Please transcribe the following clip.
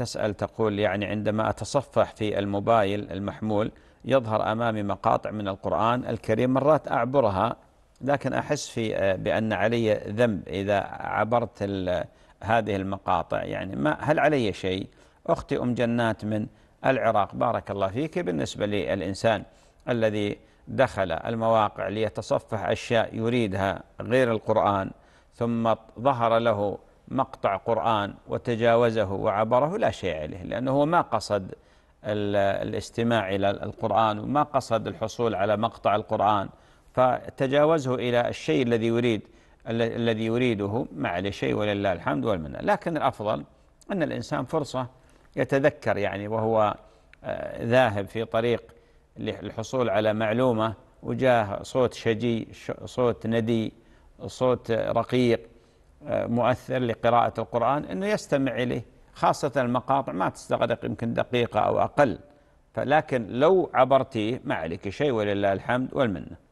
تسأل تقول يعني عندما أتصفح في الموبايل المحمول يظهر أمامي مقاطع من القرآن الكريم مرات أعبرها لكن أحس في آه، بأن علي ذنب إذا عبرت هذه المقاطع يعني ما هل علي شيء أختي أم جنات من العراق بارك الله فيك بالنسبة للإنسان الذي دخل المواقع ليتصفح أشياء يريدها غير القرآن ثم ظهر له مقطع قرآن وتجاوزه وعبره لا شيء عليه لأنه هو ما قصد الاستماع إلى القرآن وما قصد الحصول على مقطع القرآن فتجاوزه إلى الشيء الذي يريد الذي يريده ما عليه شيء ولله الحمد والمنة لكن الأفضل أن الإنسان فرصة يتذكر يعني وهو آه، ذاهب في طريق للحصول على معلومة وجاه صوت شجي صوت ندي صوت رقيق مؤثر لقراءة القرآن أنه يستمع إليه خاصة المقاطع ما تستغرق يمكن دقيقة أو أقل فلكن لو عبرتيه ما عليك شيء ولله الحمد والمنه